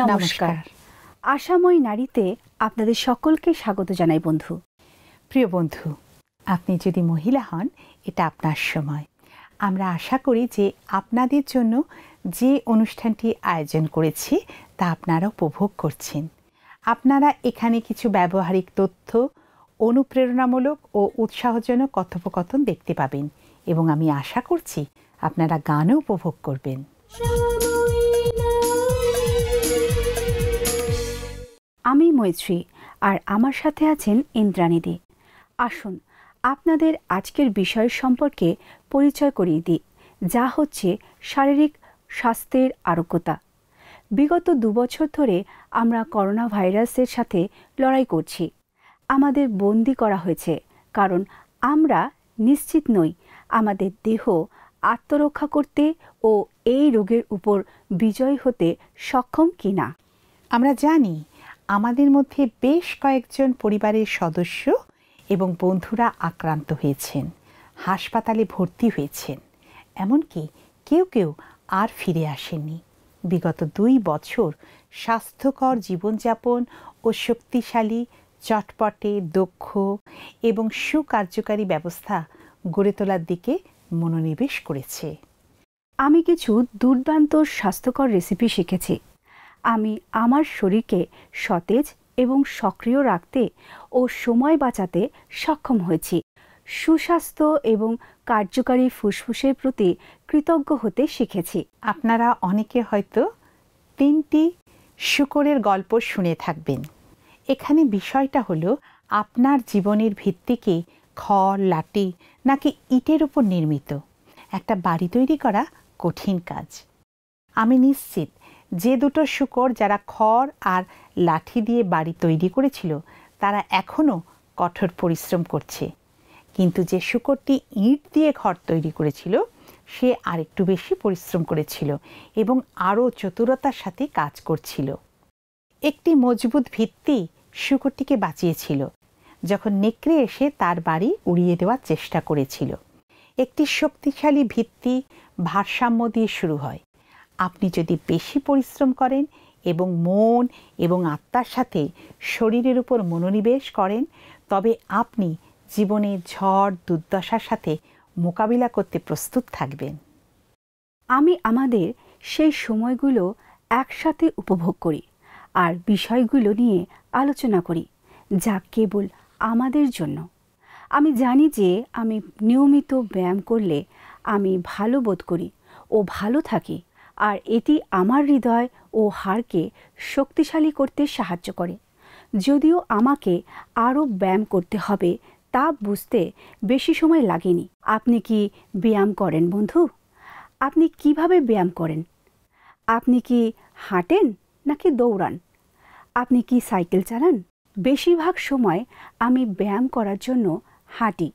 নমস্কার আশাময় নারীতে আপনাদের সকলকে স্বাগত জানাই বন্ধু প্রিয় বন্ধু আপনি যদি মহিলা হন এটা আপনার সময় আমরা আশা করি যে আপনাদের জন্য যে অনুষ্ঠানটি আয়োজন করেছি তা আপনারা উপভোগ করছেন আপনারা এখানে কিছু ব্যবহারিক তথ্য অনুপ্রেরণামূলক ও উৎসাহজনক কথোপকথন দেখতে পাবেন এবং আমি আশা করছি আপনারা গানও উপভোগ করবেন আমি মৈত্রী আর আমার সাথে আছেন ইন্দ্রাণীদি আসুন আপনাদের আজকের বিষয় সম্পর্কে পরিচয় করিয়ে দিই যা হচ্ছে শারীরিক স্বাস্থ্যের আরোগ্যতা বিগত দুবছর ধরে আমরা করোনা ভাইরাসের সাথে লড়াই করছি আমাদের বন্দি করা হয়েছে কারণ আমরা নিশ্চিত নই আমাদের দেহ আত্মরক্ষা করতে ও এই রোগের উপর বিজয় হতে সক্ষম কিনা আমরা জানি আমাদের মধ্যে বেশ কয়েকজন পরিবারের সদস্য এবং বন্ধুরা আক্রান্ত হয়েছেন হাসপাতালে ভর্তি হয়েছেন এমনকি কেউ কেউ আর ফিরে আসেননি বিগত দুই বছর স্বাস্থ্যকর জীবনযাপন ও শক্তিশালী চটপটে দক্ষ এবং সুকার্যকারী ব্যবস্থা গড়ে তোলার দিকে মনোনিবেশ করেছে আমি কিছু দুর্দান্ত স্বাস্থ্যকর রেসিপি শিখেছি আমি আমার শরীরকে সতেজ এবং সক্রিয় রাখতে ও সময় বাঁচাতে সক্ষম হয়েছি সুস্বাস্থ্য এবং কার্যকারী ফুসফুসের প্রতি কৃতজ্ঞ হতে শিখেছি আপনারা অনেকে হয়তো তিনটি শুকরের গল্প শুনে থাকবেন এখানে বিষয়টা হলো আপনার জীবনের ভিত্তি কি খড় লাটি নাকি ইটের উপর নির্মিত একটা বাড়ি তৈরি করা কঠিন কাজ আমি নিশ্চিত যে দুটো শুকর যারা খড় আর লাঠি দিয়ে বাড়ি তৈরি করেছিল তারা এখনও কঠোর পরিশ্রম করছে কিন্তু যে শুকরটি ইট দিয়ে ঘর তৈরি করেছিল সে আরেকটু বেশি পরিশ্রম করেছিল এবং আরও চতুরতার সাথে কাজ করছিল একটি মজবুত ভিত্তি শুকরটিকে বাঁচিয়েছিল যখন নেকড়ে এসে তার বাড়ি উড়িয়ে দেওয়ার চেষ্টা করেছিল একটি শক্তিশালী ভিত্তি ভারসাম্য দিয়ে শুরু হয় আপনি যদি বেশি পরিশ্রম করেন এবং মন এবং আত্মার সাথে শরীরের উপর মনোনিবেশ করেন তবে আপনি জীবনে ঝড় দুর্দশার সাথে মোকাবিলা করতে প্রস্তুত থাকবেন আমি আমাদের সেই সময়গুলো একসাথে উপভোগ করি আর বিষয়গুলো নিয়ে আলোচনা করি যা কেবল আমাদের জন্য আমি জানি যে আমি নিয়মিত ব্যায়াম করলে আমি ভালো বোধ করি ও ভালো থাকি আর এটি আমার হৃদয় ও হাড়কে শক্তিশালী করতে সাহায্য করে যদিও আমাকে আরও ব্যায়াম করতে হবে তা বুঝতে বেশি সময় লাগেনি আপনি কি ব্যায়াম করেন বন্ধু আপনি কিভাবে ব্যায়াম করেন আপনি কি হাঁটেন নাকি দৌড়ান আপনি কি সাইকেল চালান বেশিরভাগ সময় আমি ব্যায়াম করার জন্য হাঁটি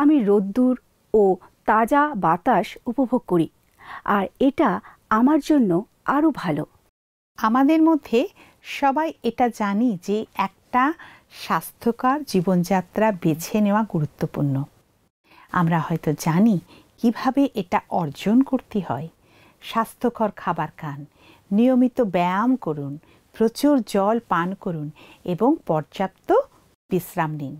আমি রোদ্দুর ও তাজা বাতাস উপভোগ করি আর এটা আমার জন্য আরও ভালো আমাদের মধ্যে সবাই এটা জানি যে একটা স্বাস্থ্যকর জীবনযাত্রা বেছে নেওয়া গুরুত্বপূর্ণ আমরা হয়তো জানি কিভাবে এটা অর্জন করতে হয় স্বাস্থ্যকর খাবার খান নিয়মিত ব্যায়াম করুন প্রচুর জল পান করুন এবং পর্যাপ্ত বিশ্রাম নিন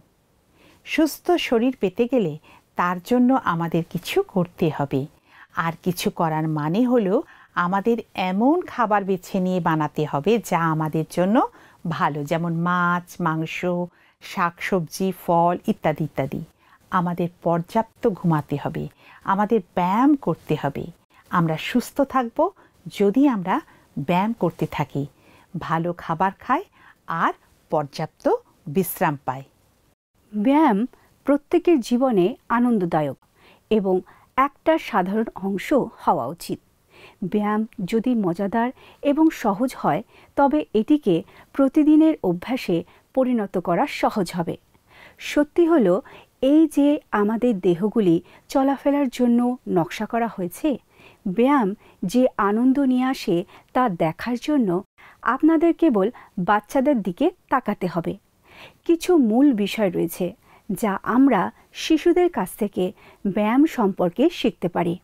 সুস্থ শরীর পেতে গেলে তার জন্য আমাদের কিছু করতে হবে আর কিছু করার মানে হলো আমাদের এমন খাবার বেছে নিয়ে বানাতে হবে যা আমাদের জন্য ভালো যেমন মাছ মাংস শাকসবজি ফল ইত্যাদি ইত্যাদি আমাদের পর্যাপ্ত ঘুমাতে হবে আমাদের ব্যায়াম করতে হবে আমরা সুস্থ থাকব যদি আমরা ব্যায়াম করতে থাকি ভালো খাবার খাই আর পর্যাপ্ত বিশ্রাম পাই ব্যায়াম প্রত্যেকের জীবনে আনন্দদায়ক এবং একটা সাধারণ অংশ হওয়া উচিত ব্যায়াম যদি মজাদার এবং সহজ হয় তবে এটিকে প্রতিদিনের অভ্যাসে পরিণত করা সহজ হবে সত্যি হলো এই যে আমাদের দেহগুলি চলাফেরার জন্য নকশা করা হয়েছে ব্যায়াম যে আনন্দ নিয়ে আসে তা দেখার জন্য আপনাদের কেবল বাচ্চাদের দিকে তাকাতে হবে কিছু মূল বিষয় রয়েছে যা আমরা শিশুদের কাছ থেকে ব্যায়াম সম্পর্কে শিখতে পারি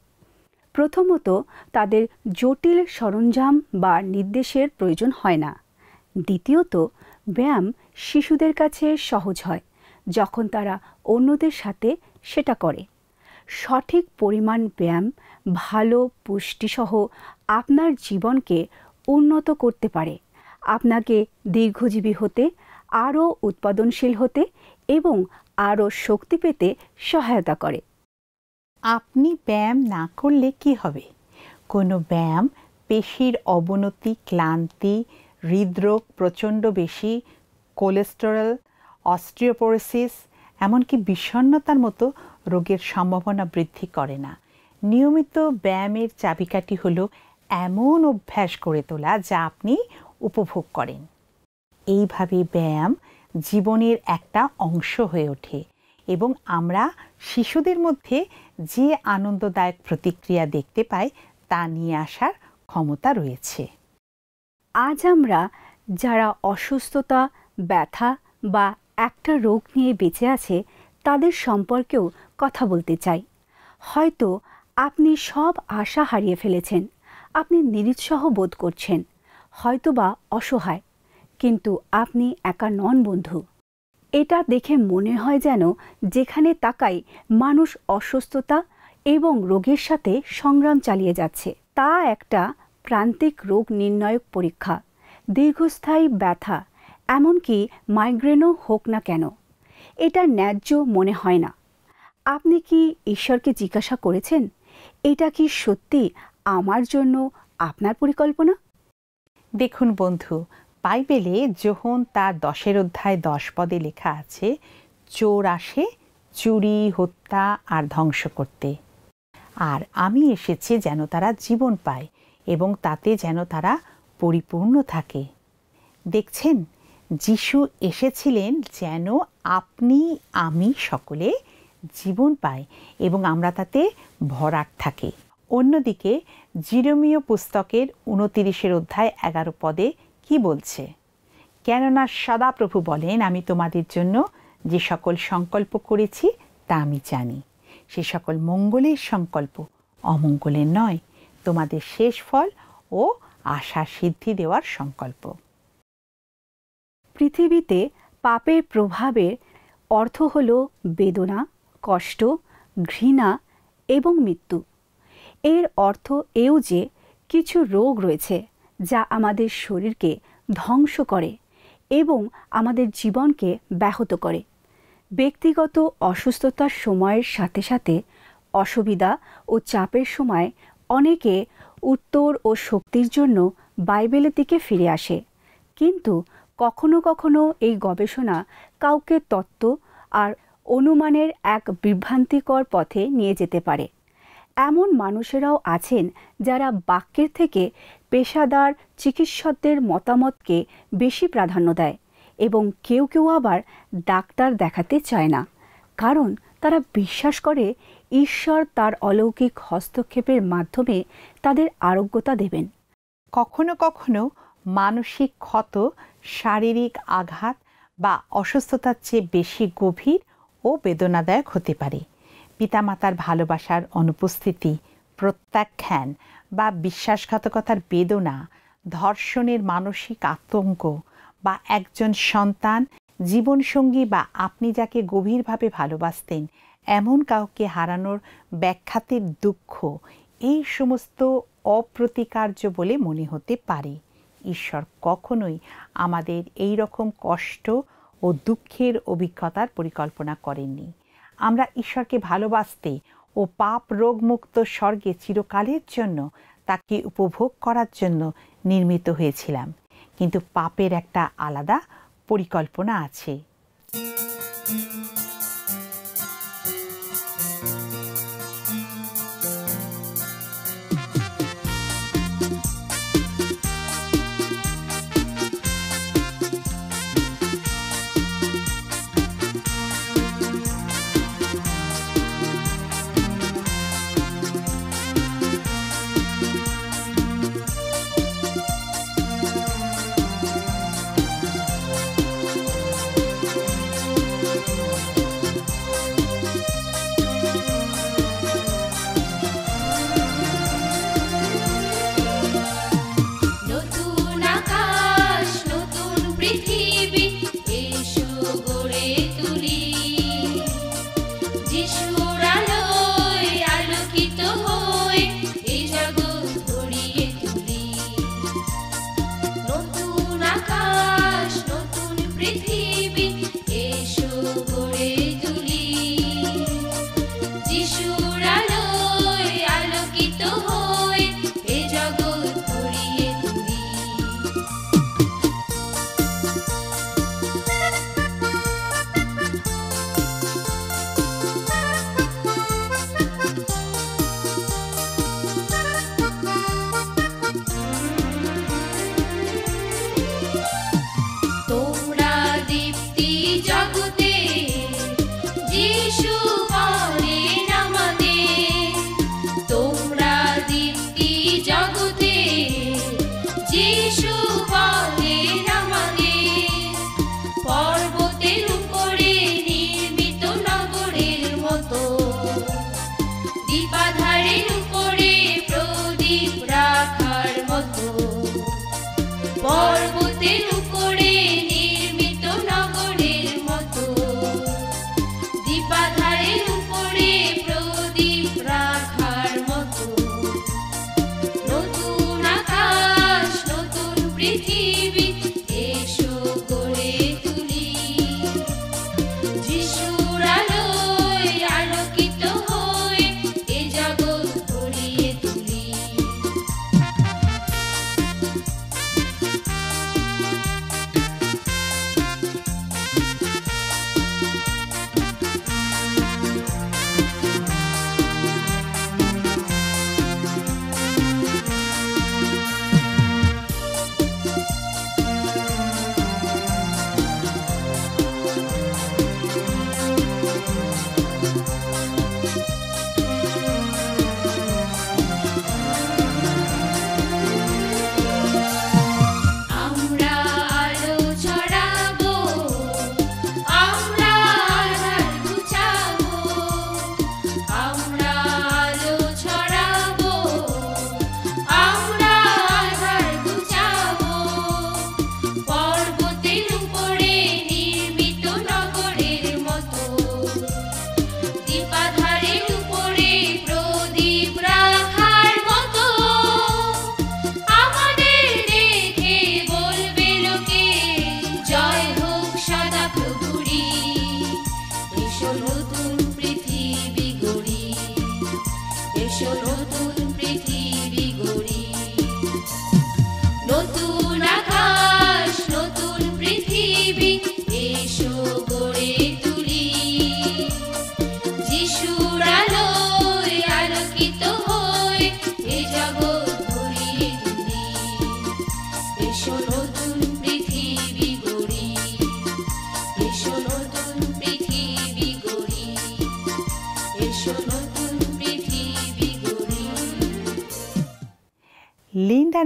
প্রথমত তাদের জটিল সরঞ্জাম বা নির্দেশের প্রয়োজন হয় না দ্বিতীয়ত ব্যায়াম শিশুদের কাছে সহজ হয় যখন তারা অন্যদের সাথে সেটা করে সঠিক পরিমাণ ব্যায়াম ভালো পুষ্টিসহ আপনার জীবনকে উন্নত করতে পারে আপনাকে দীর্ঘজীবী হতে আরও উৎপাদনশীল হতে এবং আরও শক্তি পেতে সহায়তা করে আপনি ব্যায়াম না করলে কি হবে কোনো ব্যায়াম পেশির অবনতি ক্লান্তি হৃদরোগ প্রচণ্ড বেশি কোলেস্টেরল অস্ট্রিওপোরোসিস এমনকি বিষণ্নতার মতো রোগের সম্ভাবনা বৃদ্ধি করে না নিয়মিত ব্যায়ামের চাবিকাঠি হল এমন অভ্যাস গড়ে তোলা যা আপনি উপভোগ করেন এইভাবে ব্যায়াম জীবনের একটা অংশ হয়ে ওঠে এবং আমরা শিশুদের মধ্যে যে আনন্দদায়ক প্রতিক্রিয়া দেখতে পাই তা নিয়ে আসার ক্ষমতা রয়েছে আজ আমরা যারা অসুস্থতা ব্যথা বা একটা রোগ নিয়ে বেঁচে আছে তাদের সম্পর্কেও কথা বলতে চাই হয়তো আপনি সব আশা হারিয়ে ফেলেছেন আপনি নিরুৎসাহ বোধ করছেন হয়তোবা অসহায় কিন্তু আপনি একা নন বন্ধু এটা দেখে মনে হয় যেন যেখানে তাকাই মানুষ অসুস্থতা এবং রোগের সাথে সংগ্রাম চালিয়ে যাচ্ছে তা একটা প্রান্তিক রোগ নির্ণায়ক পরীক্ষা দীর্ঘস্থায়ী ব্যথা এমনকি মাইগ্রেনও হোক না কেন এটা ন্যায্য মনে হয় না আপনি কি ঈশ্বরকে জিজ্ঞাসা করেছেন এটা কি সত্যি আমার জন্য আপনার পরিকল্পনা দেখুন বন্ধু বাইবেলে যখন তার দশের অধ্যায় দশ পদে লেখা আছে চোর আসে চুরি হত্যা আর ধ্বংস করতে আর আমি এসেছি যেন তারা জীবন পায় এবং তাতে যেন তারা পরিপূর্ণ থাকে দেখছেন যিশু এসেছিলেন যেন আপনি আমি সকলে জীবন পাই এবং আমরা তাতে ভরাট থাকি অন্যদিকে জিরমীয় পুস্তকের উনতিরিশের অধ্যায় এগারো পদে কি বলছে কেননা সদাপ্রভু বলেন আমি তোমাদের জন্য যে সকল সংকল্প করেছি তা আমি জানি সে সকল মঙ্গলের সংকল্প অমঙ্গলের নয় তোমাদের শেষ ফল ও আশা সিদ্ধি দেওয়ার সংকল্প পৃথিবীতে পাপের প্রভাবের অর্থ হল বেদনা কষ্ট ঘৃণা এবং মৃত্যু এর অর্থ এও যে কিছু রোগ রয়েছে যা আমাদের শরীরকে ধ্বংস করে এবং আমাদের জীবনকে ব্যাহত করে ব্যক্তিগত অসুস্থতার সময়ের সাথে সাথে অসুবিধা ও চাপের সময় অনেকে উত্তর ও শক্তির জন্য বাইবেলের দিকে ফিরে আসে কিন্তু কখনো কখনো এই গবেষণা কাউকে তত্ত্ব আর অনুমানের এক বিভ্রান্তিকর পথে নিয়ে যেতে পারে এমন মানুষেরাও আছেন যারা বাক্যের থেকে পেশাদার চিকিৎসকদের মতামতকে বেশি প্রাধান্য দেয় এবং কেউ কেউ আবার ডাক্তার দেখাতে চায় না কারণ তারা বিশ্বাস করে ঈশ্বর তার অলৌকিক হস্তক্ষেপের মাধ্যমে তাদের আরোগ্যতা দেবেন কখনো কখনো মানসিক ক্ষত শারীরিক আঘাত বা অসুস্থতার চেয়ে বেশি গভীর ও বেদনাদায়ক হতে পারে পিতামাতার ভালোবাসার অনুপস্থিতি প্রত্যাখ্যান বা বিশ্বাসঘাতকতার বেদনা ধর্ষণের মানসিক আতঙ্ক বা একজন সন্তান জীবনসঙ্গী বা আপনি যাকে গভীরভাবে ভালোবাসতেন এমন কাউকে হারানোর ব্যাখ্যাতের দুঃখ এই সমস্ত অপ্রতিকার্য বলে মনে হতে পারে ঈশ্বর কখনোই আমাদের এই রকম কষ্ট ও দুঃখের অভিজ্ঞতার পরিকল্পনা করেননি আমরা ঈশ্বরকে ভালোবাসতে ও পাপ রোগমুক্ত স্বর্গে চিরকালের জন্য তাকে উপভোগ করার জন্য নির্মিত হয়েছিলাম কিন্তু পাপের একটা আলাদা পরিকল্পনা আছে chorou tudo.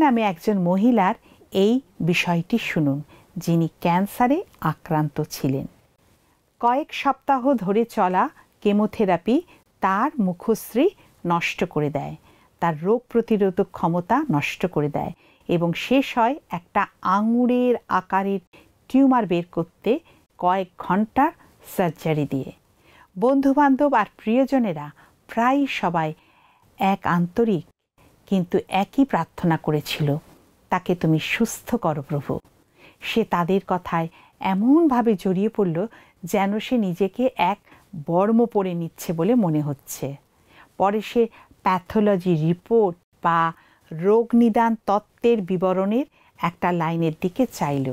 নামে একজন মহিলার এই বিষয়টি শুনুন যিনি ক্যান্সারে আক্রান্ত ছিলেন কয়েক সপ্তাহ ধরে চলা কেমোথেরাপি তার মুখশ্রী নষ্ট করে দেয় তার রোগ প্রতিরোধক ক্ষমতা নষ্ট করে দেয় এবং শেষ হয় একটা আঙুরের আকারের টিউমার বের করতে কয়েক ঘন্টার সার্জারি দিয়ে বন্ধুবান্ধব আর প্রিয়জনেরা প্রায় সবাই এক আন্তরিক কিন্তু একই প্রার্থনা করেছিল তাকে তুমি সুস্থ করো প্রভু সে তাদের কথায় এমনভাবে জড়িয়ে পড়ল যেন সে নিজেকে এক বর্ম পরে নিচ্ছে বলে মনে হচ্ছে পরে সে প্যাথোলজি রিপোর্ট বা রোগ নিদান তত্ত্বের বিবরণের একটা লাইনের দিকে চাইল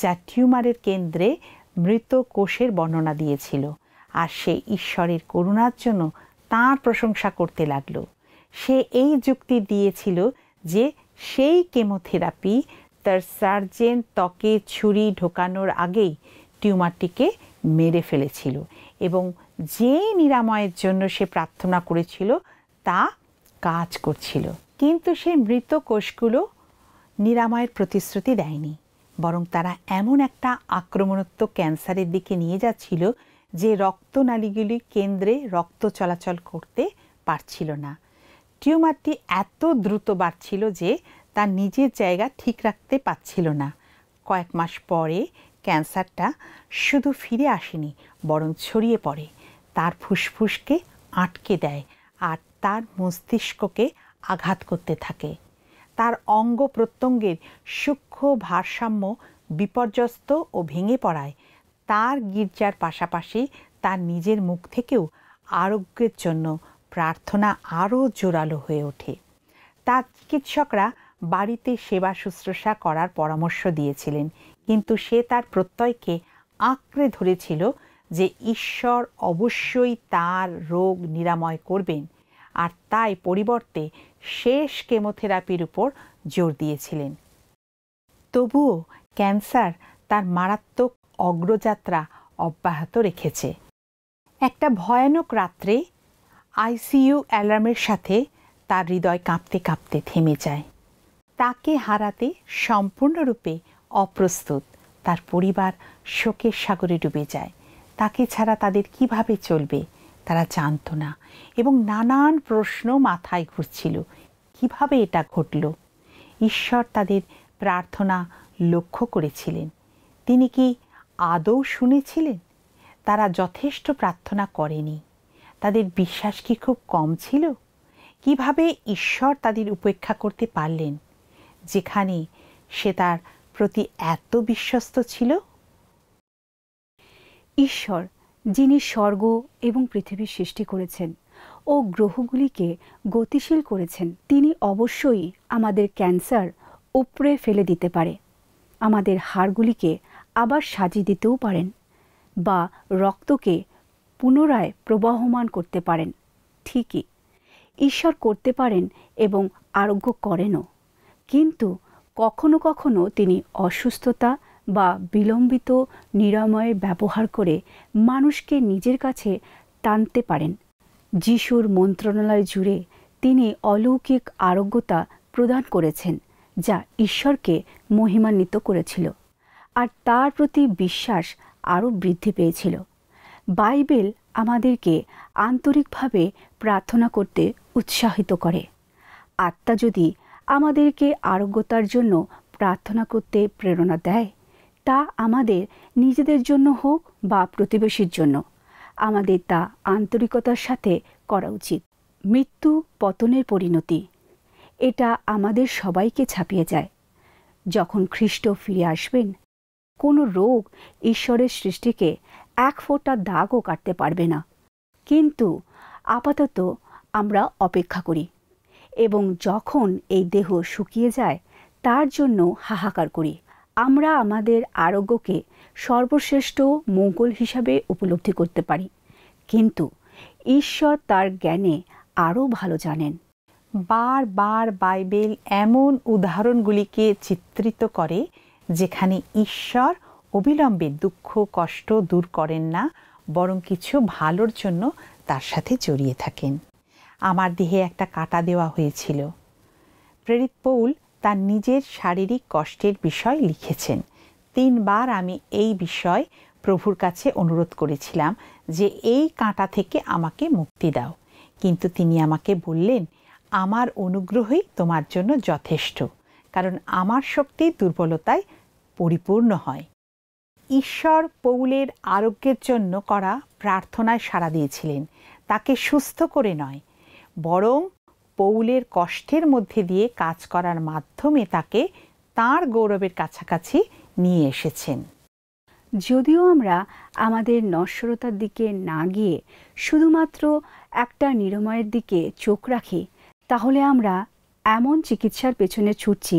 যা টিউমারের কেন্দ্রে মৃত কোষের বর্ণনা দিয়েছিল আর সে ঈশ্বরের করুণার জন্য তাঁর প্রশংসা করতে লাগলো সে এই যুক্তি দিয়েছিল যে সেই কেমোথেরাপি তার সার্জেন ত্বকে ছুরি ঢোকানোর আগেই টিউমারটিকে মেরে ফেলেছিল এবং যে নিরাময়ের জন্য সে প্রার্থনা করেছিল তা কাজ করছিল কিন্তু সে মৃত কোষগুলো নিরাময়ের প্রতিশ্রুতি দেয়নি বরং তারা এমন একটা আক্রমণাত্মক ক্যান্সারের দিকে নিয়ে যাচ্ছিল যে রক্তনালীগুলি কেন্দ্রে রক্ত চলাচল করতে পারছিল না টিউমারটি এত দ্রুত বাড়ছিল যে তার নিজের জায়গা ঠিক রাখতে পারছিল না কয়েক মাস পরে ক্যান্সারটা শুধু ফিরে আসেনি বরং ছড়িয়ে পড়ে তার ফুসফুসকে আটকে দেয় আর তার মস্তিষ্ককে আঘাত করতে থাকে তার অঙ্গ প্রত্যঙ্গের সূক্ষ্ম ভারসাম্য বিপর্যস্ত ও ভেঙে পড়ায় তার গির্জার পাশাপাশি তার নিজের মুখ থেকেও আরোগ্যের জন্য প্রার্থনা আরও জোরালো হয়ে ওঠে তা চিকিৎসকরা বাড়িতে সেবা শুশ্রূষা করার পরামর্শ দিয়েছিলেন কিন্তু সে তার প্রত্যয়কে আঁকড়ে ধরেছিল যে ঈশ্বর অবশ্যই তার রোগ নিরাময় করবেন আর তাই পরিবর্তে শেষ কেমোথেরাপির উপর জোর দিয়েছিলেন তবুও ক্যান্সার তার মারাত্মক অগ্রযাত্রা অব্যাহত রেখেছে একটা ভয়ানক রাত্রে আইসিইউ অ্যালার্মের সাথে তার হৃদয় কাঁপতে কাঁপতে থেমে যায় তাকে হারাতে সম্পূর্ণরূপে অপ্রস্তুত তার পরিবার শোকের সাগরে ডুবে যায় তাকে ছাড়া তাদের কিভাবে চলবে তারা জানত না এবং নানান প্রশ্ন মাথায় ঘুরছিল কিভাবে এটা ঘটল ঈশ্বর তাদের প্রার্থনা লক্ষ্য করেছিলেন তিনি কি আদৌ শুনেছিলেন তারা যথেষ্ট প্রার্থনা করেনি তাদের বিশ্বাস কি খুব কম ছিল কিভাবে ঈশ্বর তাদের উপেক্ষা করতে পারলেন যেখানে সে তার প্রতি এত বিশ্বস্ত ছিল ঈশ্বর যিনি স্বর্গ এবং পৃথিবীর সৃষ্টি করেছেন ও গ্রহগুলিকে গতিশীল করেছেন তিনি অবশ্যই আমাদের ক্যান্সার উপরে ফেলে দিতে পারে আমাদের হাড়গুলিকে আবার সাজিয়ে দিতেও পারেন বা রক্তকে পুনরায় প্রবাহমান করতে পারেন ঠিকই ঈশ্বর করতে পারেন এবং আরোগ্য করেনও কিন্তু কখনো কখনো তিনি অসুস্থতা বা বিলম্বিত নিরাময়ের ব্যবহার করে মানুষকে নিজের কাছে টানতে পারেন যিশুর মন্ত্রণালয় জুড়ে তিনি অলৌকিক আরোগ্যতা প্রদান করেছেন যা ঈশ্বরকে মহিমান্বিত করেছিল আর তার প্রতি বিশ্বাস আরও বৃদ্ধি পেয়েছিল বাইবেল আমাদেরকে আন্তরিকভাবে প্রার্থনা করতে উৎসাহিত করে আত্মা যদি আমাদেরকে আরোগ্যতার জন্য প্রার্থনা করতে প্রেরণা দেয় তা আমাদের নিজেদের জন্য হোক বা প্রতিবেশীর জন্য আমাদের তা আন্তরিকতার সাথে করা উচিত মৃত্যু পতনের পরিণতি এটা আমাদের সবাইকে ছাপিয়ে যায় যখন খ্রিস্ট ফিরে আসবেন কোনো রোগ ঈশ্বরের সৃষ্টিকে এক ফোঁটা দাগও কাটতে পারবে না কিন্তু আপাতত আমরা অপেক্ষা করি এবং যখন এই দেহ শুকিয়ে যায় তার জন্য হাহাকার করি আমরা আমাদের আরোগ্যকে সর্বশ্রেষ্ঠ মঙ্গল হিসাবে উপলব্ধি করতে পারি কিন্তু ঈশ্বর তার জ্ঞানে আরও ভালো জানেন বার বার বাইবেল এমন উদাহরণগুলিকে চিত্রিত করে যেখানে ঈশ্বর অবিলম্বে দুঃখ কষ্ট দূর করেন না বরং কিছু ভালোর জন্য তার সাথে জড়িয়ে থাকেন আমার দেহে একটা কাটা দেওয়া হয়েছিল প্রেরিত পৌল তার নিজের শারীরিক কষ্টের বিষয় লিখেছেন তিনবার আমি এই বিষয় প্রভুর কাছে অনুরোধ করেছিলাম যে এই কাঁটা থেকে আমাকে মুক্তি দাও কিন্তু তিনি আমাকে বললেন আমার অনুগ্রহই তোমার জন্য যথেষ্ট কারণ আমার শক্তি দুর্বলতায় পরিপূর্ণ হয় ঈশ্বর পৌলের আরোগ্যের জন্য করা প্রার্থনায় সাড়া দিয়েছিলেন তাকে সুস্থ করে নয় বরং পৌলের কষ্টের মধ্যে দিয়ে কাজ করার মাধ্যমে তাকে তার গৌরবের কাছাকাছি নিয়ে এসেছেন যদিও আমরা আমাদের নশ্বরতার দিকে না গিয়ে শুধুমাত্র একটা নিরাময়ের দিকে চোখ রাখি তাহলে আমরা এমন চিকিৎসার পেছনে ছুটছি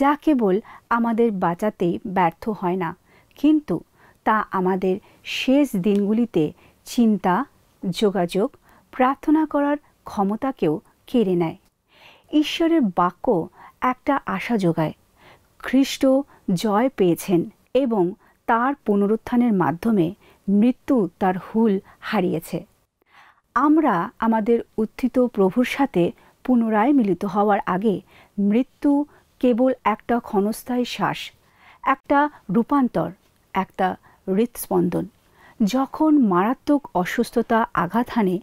যা কেবল আমাদের বাঁচাতে ব্যর্থ হয় না কিন্তু তা আমাদের শেষ দিনগুলিতে চিন্তা যোগাযোগ প্রার্থনা করার ক্ষমতাকেও কেড়ে নেয় ঈশ্বরের বাক্য একটা আশা যোগায় খ্রিস্ট জয় পেয়েছেন এবং তার পুনরুত্থানের মাধ্যমে মৃত্যু তার হুল হারিয়েছে আমরা আমাদের উত্থিত প্রভুর সাথে পুনরায় মিলিত হওয়ার আগে মৃত্যু কেবল একটা ক্ষণস্থায়ী শ্বাস একটা রূপান্তর একটা হৃৎস্পন্দন যখন মারাত্মক অসুস্থতা আঘাত হানে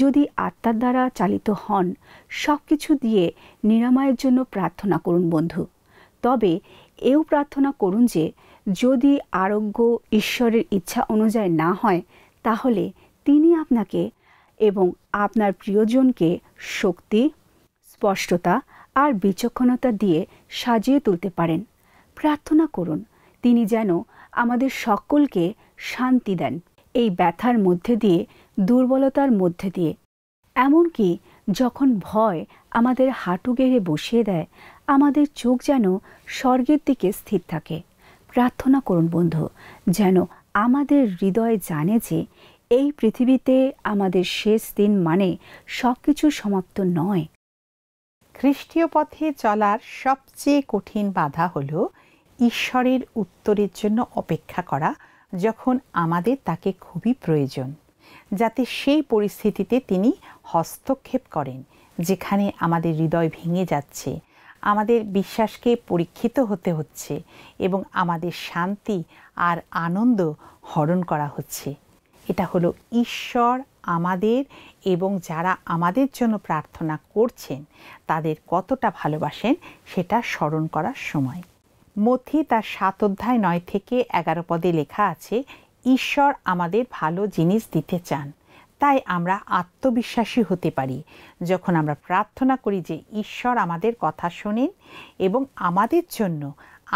যদি আত্মার দ্বারা চালিত হন সব কিছু দিয়ে নিরাময়ের জন্য প্রার্থনা করুন বন্ধু তবে এও প্রার্থনা করুন যে যদি আরোগ্য ঈশ্বরের ইচ্ছা অনুযায়ী না হয় তাহলে তিনি আপনাকে এবং আপনার প্রিয়জনকে শক্তি স্পষ্টতা আর বিচক্ষণতা দিয়ে সাজিয়ে তুলতে পারেন প্রার্থনা করুন তিনি যেন আমাদের সকলকে শান্তি দেন এই ব্যথার মধ্যে দিয়ে দুর্বলতার মধ্যে দিয়ে এমনকি যখন ভয় আমাদের হাঁটু গেড়ে বসিয়ে দেয় আমাদের চোখ যেন স্বর্গের দিকে স্থির থাকে প্রার্থনা করুন বন্ধু যেন আমাদের হৃদয় জানে যে এই পৃথিবীতে আমাদের শেষ দিন মানে সব কিছু সমাপ্ত নয় খ্রিস্টীয় পথে চলার সবচেয়ে কঠিন বাধা হলো ঈশ্বরের উত্তরের জন্য অপেক্ষা করা যখন আমাদের তাকে খুবই প্রয়োজন যাতে সেই পরিস্থিতিতে তিনি হস্তক্ষেপ করেন যেখানে আমাদের হৃদয় ভেঙে যাচ্ছে আমাদের বিশ্বাসকে পরীক্ষিত হতে হচ্ছে এবং আমাদের শান্তি আর আনন্দ হরণ করা হচ্ছে এটা হলো ঈশ্বর আমাদের এবং যারা আমাদের জন্য প্রার্থনা করছেন তাদের কতটা ভালোবাসেন সেটা স্মরণ করার সময় মথি তার সাত অধ্যায় নয় থেকে এগারো পদে লেখা আছে ঈশ্বর আমাদের ভালো জিনিস দিতে চান তাই আমরা আত্মবিশ্বাসী হতে পারি যখন আমরা প্রার্থনা করি যে ঈশ্বর আমাদের কথা শোনেন এবং আমাদের জন্য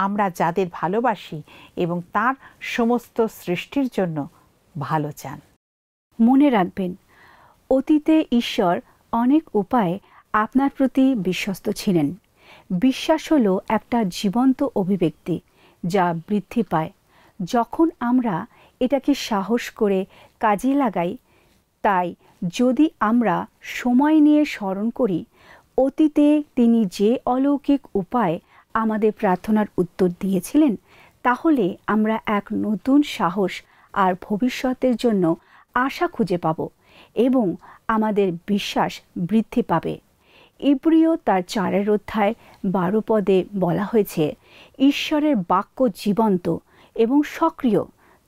আমরা যাদের ভালোবাসি এবং তার সমস্ত সৃষ্টির জন্য ভালো চান মনে রাখবেন অতীতে ঈশ্বর অনেক উপায়ে আপনার প্রতি বিশ্বস্ত ছিলেন বিশ্বাস হলো একটা জীবন্ত অভিব্যক্তি যা বৃদ্ধি পায় যখন আমরা এটাকে সাহস করে কাজে লাগাই তাই যদি আমরা সময় নিয়ে স্মরণ করি অতীতে তিনি যে অলৌকিক উপায় আমাদের প্রার্থনার উত্তর দিয়েছিলেন তাহলে আমরা এক নতুন সাহস আর ভবিষ্যতের জন্য আশা খুঁজে পাব এবং আমাদের বিশ্বাস বৃদ্ধি পাবে ইব্রিয় তার চারের অধ্যায় বারো পদে বলা হয়েছে ঈশ্বরের বাক্য জীবন্ত এবং সক্রিয়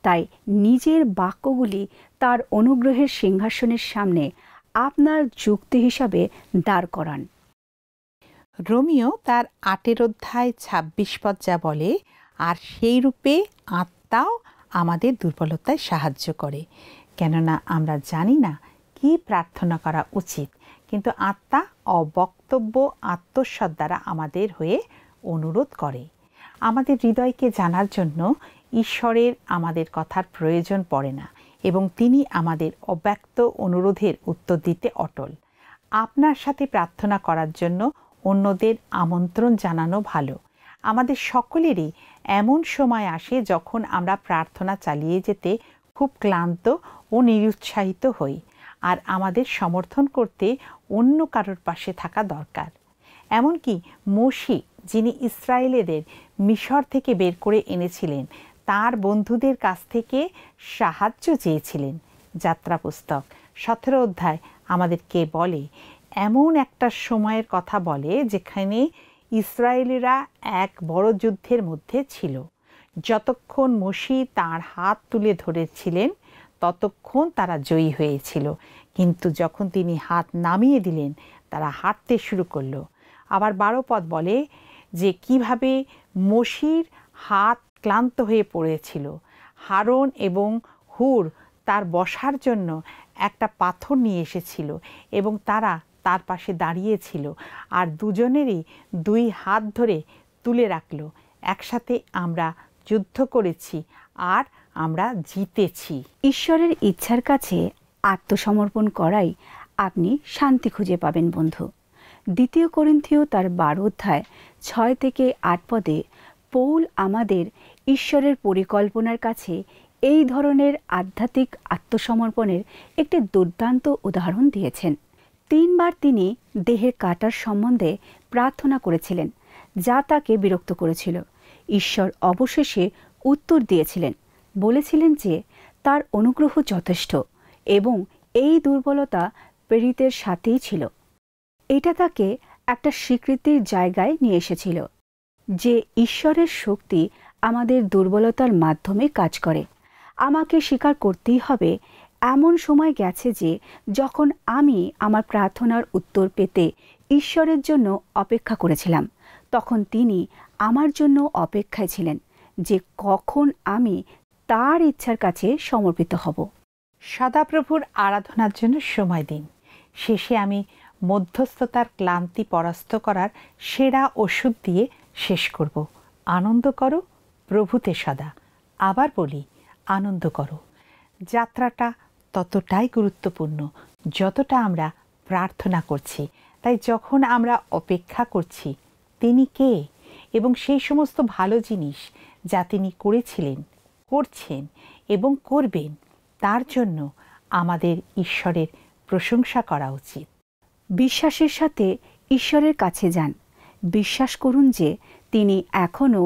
তাই নিজের বাক্যগুলি তার অনুগ্রহের সিংহাসনের সামনে আপনার যুক্তি হিসাবে দাঁড় করান রোমিও তার আটের অধ্যায় ছাব্বিশ পদ যা বলে আর সেই রূপে আত্মাও আমাদের দুর্বলতায় সাহায্য করে কেননা আমরা জানি না কি প্রার্থনা করা উচিত কিন্তু আত্মা অবক্তব্য আত্মস্বাদ দ্বারা আমাদের হয়ে অনুরোধ করে আমাদের হৃদয়কে জানার জন্য ঈশ্বরের আমাদের কথার প্রয়োজন পড়ে না এবং তিনি আমাদের অব্যক্ত অনুরোধের উত্তর দিতে অটল আপনার সাথে প্রার্থনা করার জন্য অন্যদের আমন্ত্রণ জানানো ভালো আমাদের সকলেরই এমন সময় আসে যখন আমরা প্রার্থনা চালিয়ে যেতে খুব ক্লান্ত ও নিরুৎসাহিত হই আর আমাদের সমর্থন করতে অন্য কারোর পাশে থাকা দরকার এমনকি মসি যিনি ইসরায়েলেদের মিশর থেকে বের করে এনেছিলেন তার বন্ধুদের কাছ থেকে সাহায্য চেয়েছিলেন যাত্রা পুস্তক সতেরো অধ্যায় আমাদেরকে বলে এমন একটা সময়ের কথা বলে যেখানে ইসরায়েলিরা এক বড় যুদ্ধের মধ্যে ছিল যতক্ষণ মসি তার হাত তুলে ধরেছিলেন ততক্ষণ তারা জয়ী হয়েছিল কিন্তু যখন তিনি হাত নামিয়ে দিলেন তারা হাঁটতে শুরু করলো আবার বারো পদ বলে যে কিভাবে মসির হাত ক্লান্ত হয়ে পড়েছিল হারন এবং হুর তার বসার জন্য একটা পাথর নিয়ে এসেছিল এবং তারা তার পাশে দাঁড়িয়েছিল আর দুজনেরই দুই হাত ধরে তুলে রাখলো একসাথে আমরা যুদ্ধ করেছি আর আমরা জিতেছি ঈশ্বরের ইচ্ছার কাছে আত্মসমর্পণ করাই আপনি শান্তি খুঁজে পাবেন বন্ধু দ্বিতীয় করিন্থীয় তার বারো অধ্যায় ছয় থেকে আট পদে পৌল আমাদের ঈশ্বরের পরিকল্পনার কাছে এই ধরনের আধ্যাত্মিক আত্মসমর্পণের একটি দুর্দান্ত উদাহরণ দিয়েছেন তিনবার তিনি দেহের কাটার সম্বন্ধে প্রার্থনা করেছিলেন যা তাকে বিরক্ত করেছিল ঈশ্বর অবশেষে উত্তর দিয়েছিলেন বলেছিলেন যে তার অনুগ্রহ যথেষ্ট এবং এই দুর্বলতা প্রেরিতের সাথেই ছিল এটা তাকে একটা স্বীকৃতির জায়গায় নিয়ে এসেছিল যে ঈশ্বরের শক্তি আমাদের দুর্বলতার মাধ্যমে কাজ করে আমাকে স্বীকার করতেই হবে এমন সময় গেছে যে যখন আমি আমার প্রার্থনার উত্তর পেতে ঈশ্বরের জন্য অপেক্ষা করেছিলাম তখন তিনি আমার জন্য অপেক্ষায় ছিলেন যে কখন আমি তার ইচ্ছার কাছে সমর্পিত হব সদাপ্রভুর আরাধনার জন্য সময় দিন শেষে আমি মধ্যস্থতার ক্লান্তি পরাস্ত করার সেরা ওষুধ দিয়ে শেষ করব আনন্দ করো প্রভুতে সদা আবার বলি আনন্দ করো যাত্রাটা ততটাই গুরুত্বপূর্ণ যতটা আমরা প্রার্থনা করছি তাই যখন আমরা অপেক্ষা করছি তিনি কে এবং সেই সমস্ত ভালো জিনিস যা তিনি করেছিলেন করছেন এবং করবেন তার জন্য আমাদের ঈশ্বরের প্রশংসা করা উচিত বিশ্বাসের সাথে ঈশ্বরের কাছে যান বিশ্বাস করুন যে তিনি এখনও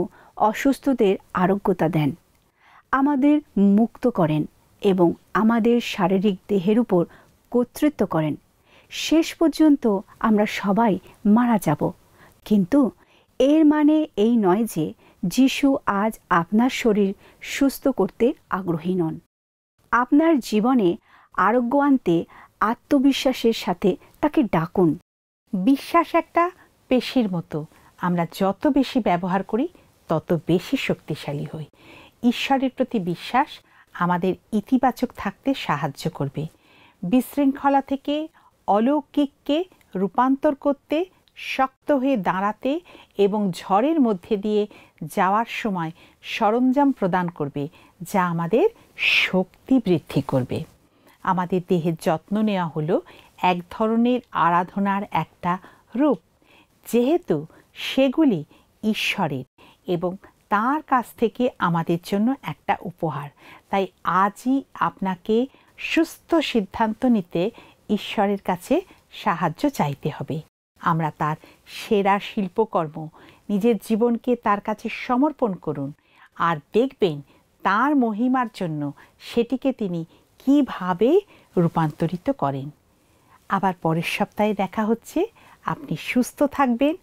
অসুস্থদের আরোগ্যতা দেন আমাদের মুক্ত করেন এবং আমাদের শারীরিক দেহের উপর কর্তৃত্ব করেন শেষ পর্যন্ত আমরা সবাই মারা যাব কিন্তু এর মানে এই নয় যে যিশু আজ আপনার শরীর সুস্থ করতে আগ্রহী নন আপনার জীবনে আরোগ্য আনতে আত্মবিশ্বাসের সাথে তাকে ডাকুন বিশ্বাস একটা পেশির মতো আমরা যত বেশি ব্যবহার করি তত বেশি শক্তিশালী হই ঈশ্বরের প্রতি বিশ্বাস আমাদের ইতিবাচক থাকতে সাহায্য করবে বিশৃঙ্খলা থেকে অলৌকিককে রূপান্তর করতে শক্ত হয়ে দাঁড়াতে এবং ঝড়ের মধ্যে দিয়ে যাওয়ার সময় সরঞ্জাম প্রদান করবে যা আমাদের শক্তি বৃদ্ধি করবে আমাদের দেহের যত্ন নেওয়া হলো এক ধরনের আরাধনার একটা রূপ যেহেতু সেগুলি ঈশ্বরের এবং তার কাছ থেকে আমাদের জন্য একটা উপহার তাই আজই আপনাকে সুস্থ সিদ্ধান্ত নিতে ঈশ্বরের কাছে সাহায্য চাইতে হবে আমরা তার সেরা শিল্পকর্ম নিজের জীবনকে তার কাছে সমর্পণ করুন আর দেখবেন তার মহিমার জন্য সেটিকে তিনি কিভাবে রূপান্তরিত করেন আবার পরের সপ্তাহে দেখা হচ্ছে আপনি সুস্থ থাকবেন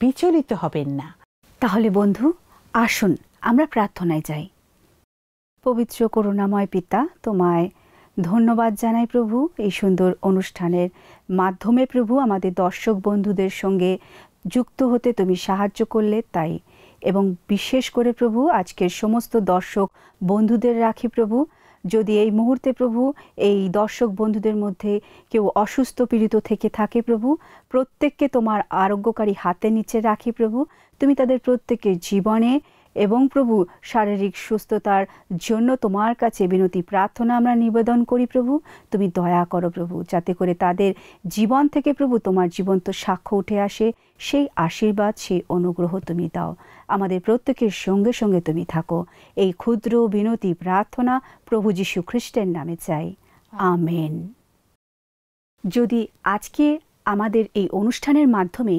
বিচলিত হবেন না তাহলে বন্ধু আসুন আমরা প্রার্থনায় যাই পবিত্র করুণাময় পিতা তোমায় ধন্যবাদ জানাই প্রভু এই সুন্দর অনুষ্ঠানের মাধ্যমে প্রভু আমাদের দর্শক বন্ধুদের সঙ্গে যুক্ত হতে তুমি সাহায্য করলে তাই এবং বিশেষ করে প্রভু আজকের সমস্ত দর্শক বন্ধুদের রাখি প্রভু যদি এই মুহূর্তে প্রভু এই দর্শক বন্ধুদের মধ্যে কেউ অসুস্থ পীড়িত থেকে থাকে প্রভু প্রত্যেককে তোমার আরোগ্যকারী হাতে নিচে রাখি প্রভু তুমি তাদের প্রত্যেকের জীবনে এবং প্রভু শারীরিক সুস্থতার জন্য তোমার কাছে বিনতি প্রার্থনা আমরা নিবেদন করি প্রভু তুমি দয়া করো প্রভু যাতে করে তাদের জীবন থেকে প্রভু তোমার জীবন্ত সাক্ষ্য উঠে আসে সেই আশীর্বাদ সেই অনুগ্রহ তুমি দাও আমাদের প্রত্যেকের সঙ্গে সঙ্গে তুমি থাকো এই ক্ষুদ্র বিনতি প্রার্থনা প্রভু যীশু খ্রিস্টের নামে চাই আমেন যদি আজকে আমাদের এই অনুষ্ঠানের মাধ্যমে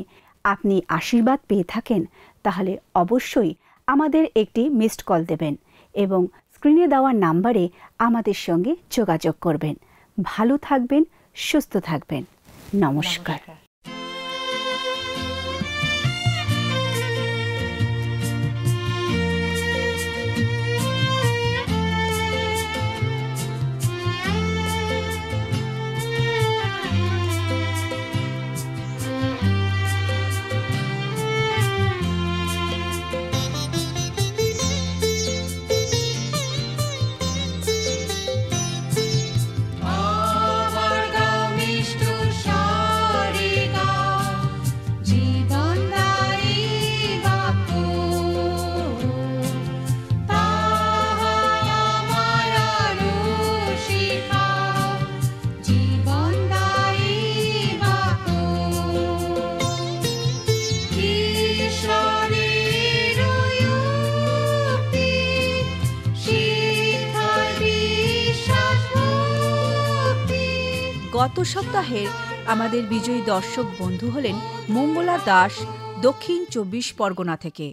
আপনি আশীর্বাদ পেয়ে থাকেন তাহলে অবশ্যই আমাদের একটি মিসড কল দেবেন এবং স্ক্রিনে দেওয়া নাম্বারে আমাদের সঙ্গে যোগাযোগ করবেন ভালো থাকবেন সুস্থ থাকবেন নমস্কার সপ্তাহের আমাদের বিজয়ী দর্শক বন্ধু হলেন মঙ্গলা দাস দক্ষিণ চব্বিশ পরগনা থেকে